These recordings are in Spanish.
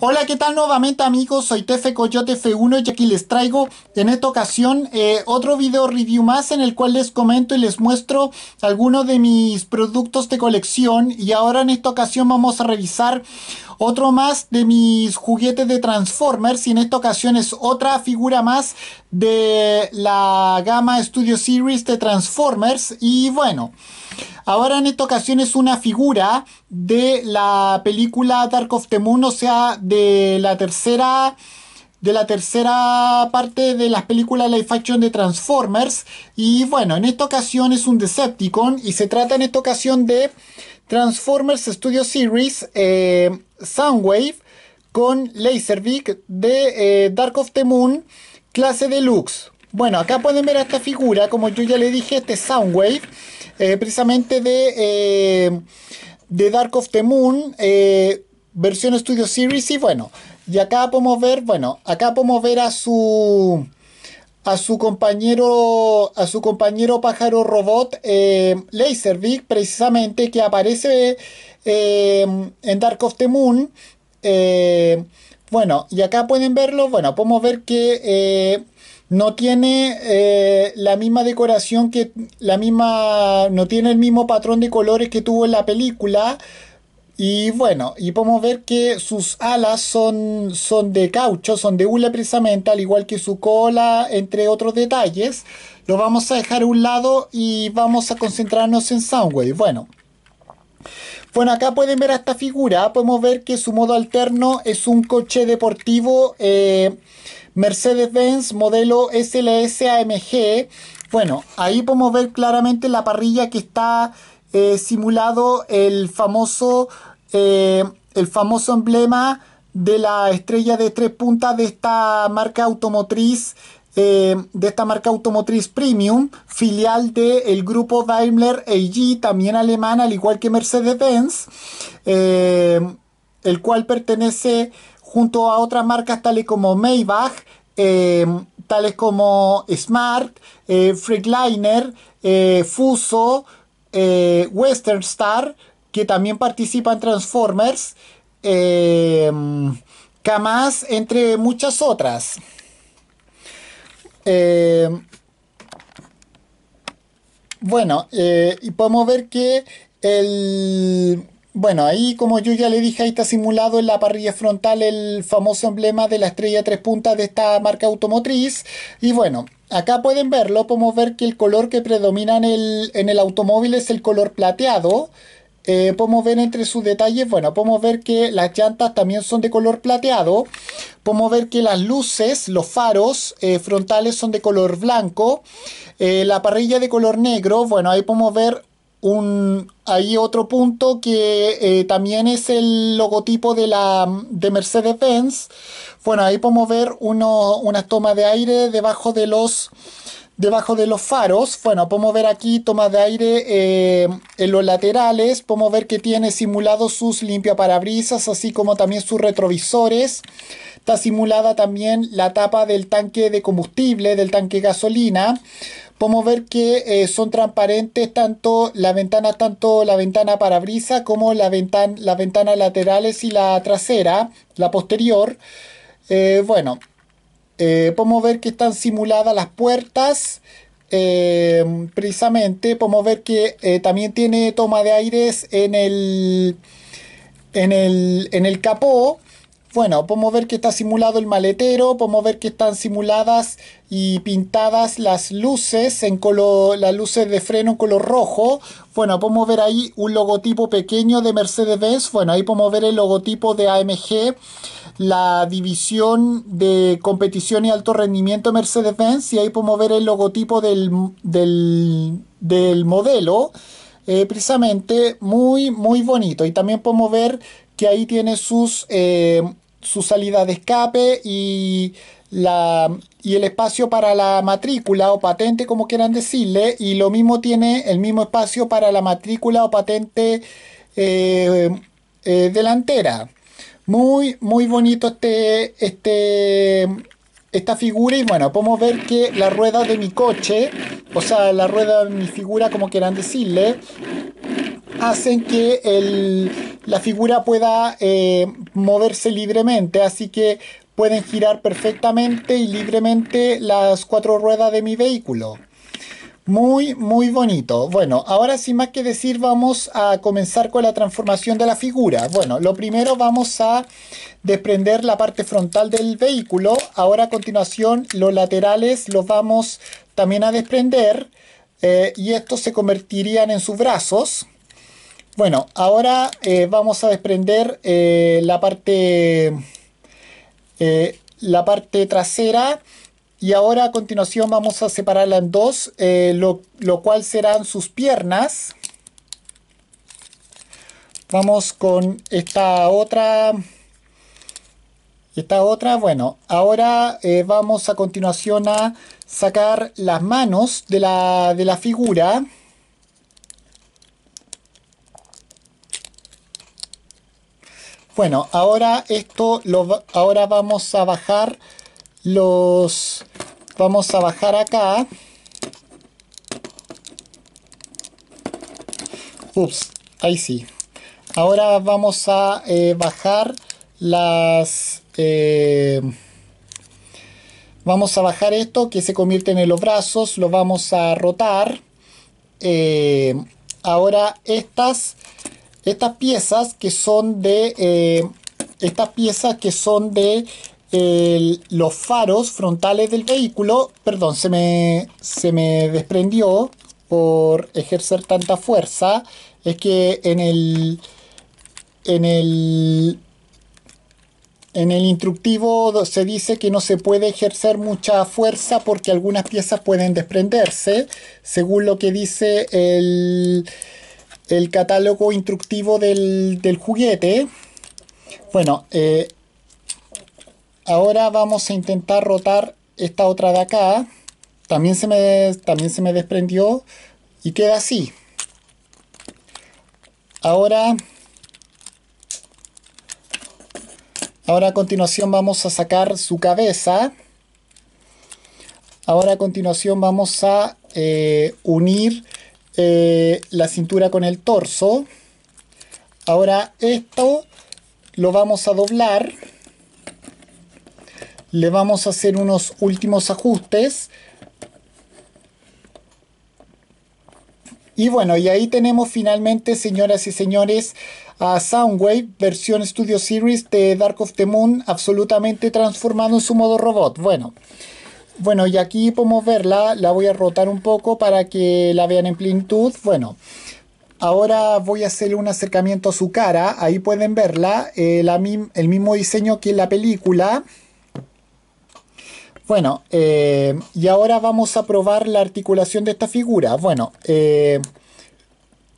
Hola, ¿qué tal nuevamente amigos? Soy Tefe Coyote F1 y aquí les traigo en esta ocasión eh, otro video review más en el cual les comento y les muestro algunos de mis productos de colección y ahora en esta ocasión vamos a revisar otro más de mis juguetes de Transformers y en esta ocasión es otra figura más de la gama Studio Series de Transformers. Y bueno, ahora en esta ocasión es una figura de la película Dark of the Moon, o sea, de la tercera de la tercera parte de las películas Life action de Transformers y bueno, en esta ocasión es un Decepticon y se trata en esta ocasión de Transformers Studio Series eh, Soundwave con Laserbeak de eh, Dark of the Moon clase deluxe. Bueno, acá pueden ver a esta figura, como yo ya le dije, este Soundwave, eh, precisamente de, eh, de Dark of the Moon, eh, versión Studio Series, y bueno, y acá podemos ver, bueno, acá podemos ver a su a su compañero a su compañero pájaro robot eh, Laserbeak, precisamente que aparece en Dark of the Moon bueno, y acá pueden verlo, bueno, podemos ver que eh, no tiene eh, la misma decoración que la misma, no tiene el mismo patrón de colores que tuvo en la película. Y bueno, y podemos ver que sus alas son, son de caucho, son de hule precisamente, al igual que su cola, entre otros detalles. Lo vamos a dejar a un lado y vamos a concentrarnos en Soundwave. Bueno, bueno, acá pueden ver a esta figura. Podemos ver que su modo alterno es un coche deportivo eh, Mercedes-Benz modelo SLS AMG. Bueno, ahí podemos ver claramente la parrilla que está eh, simulado el famoso, eh, el famoso emblema de la estrella de tres puntas de esta marca automotriz eh, de esta marca automotriz premium, filial del el grupo Daimler AG, también alemán, al igual que Mercedes-Benz, eh, el cual pertenece junto a otras marcas tales como Maybach, eh, tales como Smart, eh, Fuso, Western Star, que también participa en Transformers, Camas, entre muchas otras. Eh, bueno, eh, y podemos ver que el... Bueno, ahí como yo ya le dije, ahí está simulado en la parrilla frontal el famoso emblema de la estrella tres puntas de esta marca automotriz. Y bueno, acá pueden verlo, podemos ver que el color que predomina en el, en el automóvil es el color plateado. Eh, podemos ver entre sus detalles, bueno, podemos ver que las llantas también son de color plateado, podemos ver que las luces, los faros eh, frontales son de color blanco, eh, la parrilla de color negro, bueno, ahí podemos ver un, ahí otro punto que también es el logotipo de Mercedes-Benz. Bueno, ahí podemos ver unas tomas de aire debajo de los debajo de los faros. Bueno, podemos ver aquí tomas de aire eh, en los laterales. Podemos ver que tiene simulados sus parabrisas, así como también sus retrovisores. Está simulada también la tapa del tanque de combustible, del tanque gasolina. Podemos ver que eh, son transparentes tanto la ventana tanto la ventana parabrisa como la ventana las ventanas laterales y la trasera, la posterior. Eh, bueno, eh, podemos ver que están simuladas las puertas. Eh, precisamente podemos ver que eh, también tiene toma de aires en el, en el, en el capó. Bueno, podemos ver que está simulado el maletero, podemos ver que están simuladas y pintadas las luces, en color, las luces de freno en color rojo. Bueno, podemos ver ahí un logotipo pequeño de Mercedes-Benz. Bueno, ahí podemos ver el logotipo de AMG la división de competición y alto rendimiento Mercedes-Benz y ahí podemos ver el logotipo del, modelo, eh, precisamente muy, muy bonito. Y también podemos ver que ahí tiene sus, eh, su salida de escape y, el espacio para la matrícula o patente, como quieran decirle, y lo mismo tiene el mismo espacio para la matrícula o patente eh, delantera. Muy, muy bonito este, este, esta figura y bueno, podemos ver que las ruedas de mi coche, o sea, la rueda de mi figura, como quieran decirle, hacen que la figura pueda eh, moverse libremente, así que pueden girar perfectamente y libremente las cuatro ruedas de mi vehículo. Muy, muy bonito. Bueno, ahora sin más que decir, vamos a comenzar con la transformación de la figura. Bueno, lo primero vamos a desprender la parte frontal del vehículo. Ahora a continuación los laterales los vamos también a desprender eh, y estos se convertirían en sus brazos. Bueno, ahora eh, vamos a desprender eh, la parte la parte trasera y ahora a continuación vamos a separarla en dos, eh, lo, cual serán sus piernas. Vamos con esta otra esta otra, bueno, ahora eh, vamos a continuación a sacar las manos de la, de la figura. Bueno, ahora esto, lo, ahora vamos a bajar los vamos a bajar acá ups ahí sí ahora vamos a eh, bajar las eh, vamos a bajar esto que se convierte en los brazos lo vamos a rotar eh, ahora estas estas piezas que son de estas piezas que son de los faros frontales del vehículo, perdón, se me, se me desprendió por ejercer tanta fuerza. Es que en el, en el, en el instructivo se dice que no se puede ejercer mucha fuerza porque algunas piezas pueden desprenderse, según lo que dice el, el catálogo instructivo del, del juguete. Bueno, eh, Ahora vamos a intentar rotar esta otra de acá. También se me, también se me desprendió y queda así. Ahora, ahora a continuación vamos a sacar su cabeza. Ahora a continuación vamos a eh, unir eh, la cintura con el torso. Ahora esto lo vamos a doblar le vamos a hacer unos últimos ajustes y bueno y ahí tenemos finalmente señoras y señores a Soundwave versión Studio Series de Dark of the Moon absolutamente transformado en su modo robot bueno bueno y aquí podemos verla la voy a rotar un poco para que la vean en plenitud bueno Ahora voy a hacerle un acercamiento a su cara, ahí pueden verla, eh, el mismo diseño que en la película. Bueno, eh, y ahora vamos a probar la articulación de esta figura. Bueno, eh,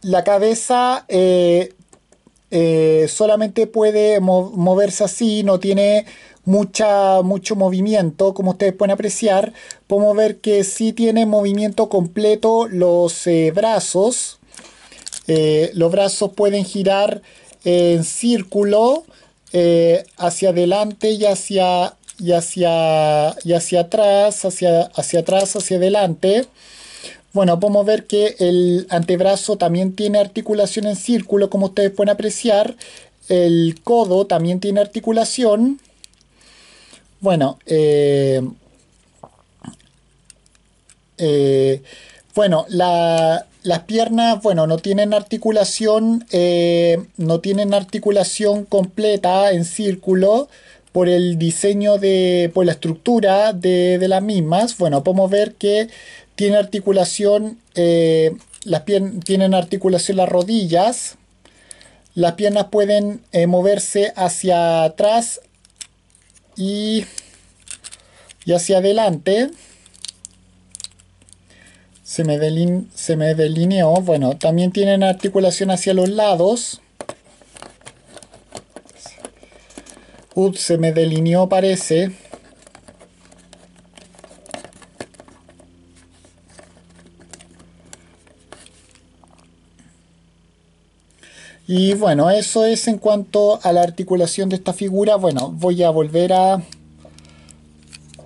la cabeza eh, solamente puede moverse así, no tiene mucha, mucho movimiento, como ustedes pueden apreciar. Podemos ver que sí tiene movimiento completo los brazos. los brazos pueden girar en círculo hacia adelante y hacia y hacia, y hacia atrás, hacia, hacia atrás, hacia adelante. Bueno, podemos ver que el antebrazo también tiene articulación en círculo, como ustedes pueden apreciar. El codo también tiene articulación. Bueno, eh, eh, bueno, las piernas, bueno, no tienen articulación, eh, no tienen articulación completa en círculo, por el diseño de, por la estructura de, las mismas, bueno, podemos ver que tiene articulación, eh, las tienen articulación las rodillas, las piernas pueden eh, moverse hacia atrás y, y hacia adelante. Se me, se me delineó. Bueno, también tienen articulación hacia los lados. Ups, se me delineó, parece. Y bueno, eso es en cuanto a la articulación de esta figura. Bueno, voy a volver a...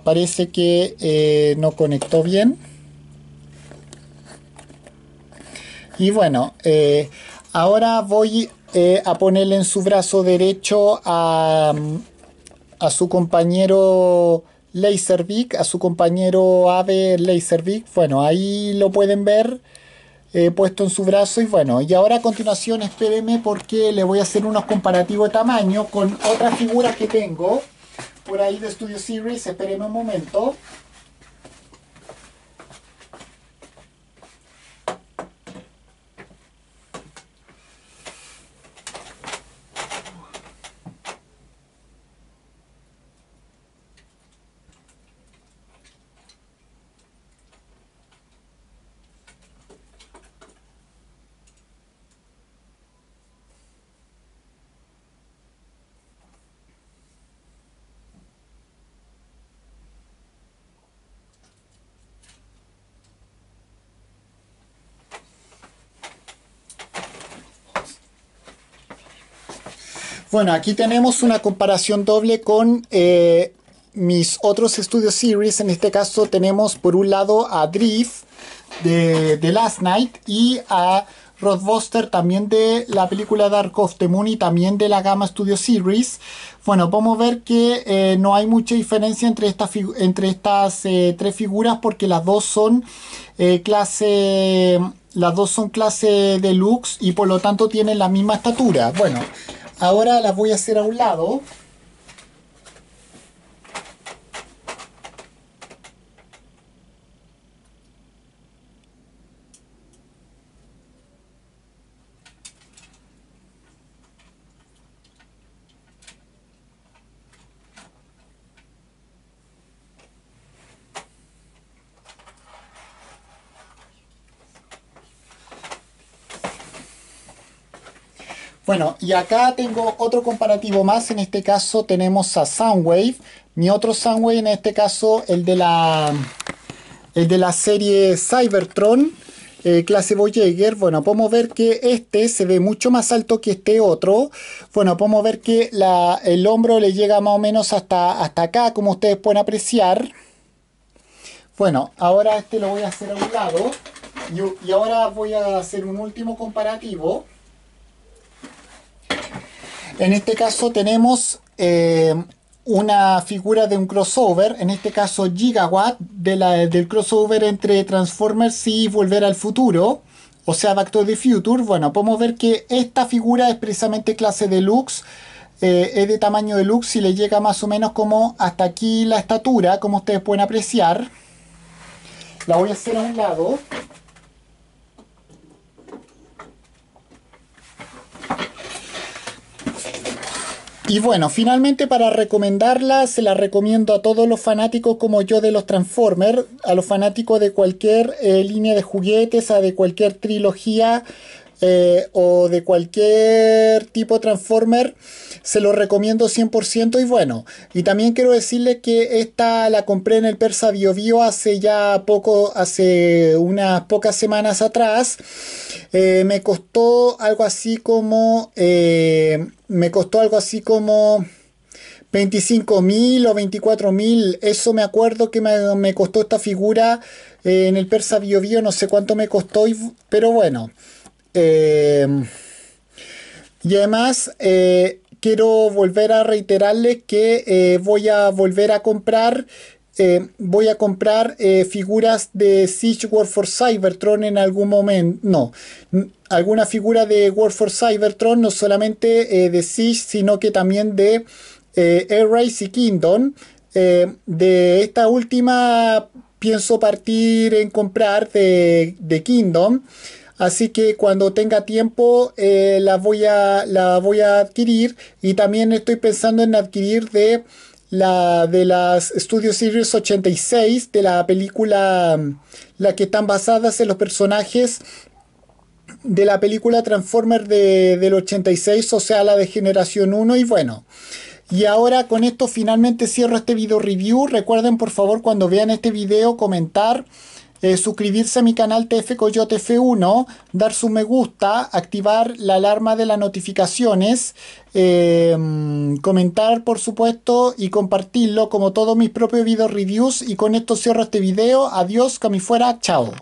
Parece que eh, no conectó bien. Y bueno, eh, ahora voy eh, a ponerle en su brazo derecho a, su compañero Laserbeak, a su compañero ave Laserbeak. Bueno, ahí lo pueden ver eh, puesto en su brazo. Y bueno, y ahora a continuación espérenme porque le voy a hacer unos comparativos de tamaño con otras figuras que tengo por ahí de Studio Series. Espérenme un momento. Bueno, aquí tenemos una comparación doble con eh, mis otros Studio Series. En este caso tenemos por un lado a Drift de, Last Night y a Rodbuster también de la película Dark of the Moon y también de la gama Studio Series. Bueno, podemos ver que eh, no hay mucha diferencia entre, entre estas eh, tres figuras porque las dos son clase... Las dos son clase deluxe y por lo tanto tienen la misma estatura. Bueno, Ahora las voy a hacer a un lado Bueno, y acá tengo otro comparativo más. En este caso tenemos a Soundwave. Mi otro Soundwave, en este caso, el de la, de la serie Cybertron. Eh, clase Voyager, bueno, podemos ver que este se ve mucho más alto que este otro. Bueno, podemos ver que el hombro le llega más o menos hasta, hasta acá, como ustedes pueden apreciar. Bueno, ahora este lo voy a hacer a un lado. y ahora voy a hacer un último comparativo. En este caso tenemos eh, una figura de un crossover, en este caso Gigawatt, del crossover entre Transformers y Volver al Futuro, o sea, Back to the Future. Bueno, podemos ver que esta figura es precisamente clase deluxe, eh, es de tamaño deluxe y le llega más o menos como hasta aquí la estatura, como ustedes pueden apreciar. La voy a hacer a un lado. Y bueno, finalmente para recomendarla, se la recomiendo a todos los fanáticos como yo de los Transformers, a los fanáticos de cualquier eh, línea de juguetes, a de cualquier trilogía eh, o de cualquier tipo Transformer, se lo recomiendo 100% y bueno, y también quiero decirles que esta la compré en el Persa Bio Bio hace ya poco, hace unas pocas semanas atrás, eh, me costó algo así como me costó algo así como 25.000 mil o 24.000. mil. Eso me acuerdo que me, costó esta figura eh, en el Persa Bio, no sé cuánto me costó, pero bueno. Eh, y además, eh, quiero volver a reiterarles que voy a volver a comprar eh, voy a comprar eh, figuras de Siege War for Cybertron en algún momento. No, alguna figura de War for Cybertron, no solamente eh, de Siege, sino que también de Air Race y Kingdom. de esta última pienso partir en comprar de, de Kingdom. Así que cuando tenga tiempo las voy, a, la voy a adquirir. Y también estoy pensando en adquirir de la de las Studio Series 86, de la película, la que están basadas en los personajes de la película Transformer de, del 86, o sea, la de generación 1 y bueno. Y ahora con esto finalmente cierro este video review. Recuerden por favor cuando vean este video comentar eh, suscribirse a mi canal TF Coyote F1, dar su me gusta, activar la alarma de las notificaciones, em, comentar por supuesto y compartirlo como todos mis propios video reviews y con esto cierro este video. Adiós, que fuera, chao.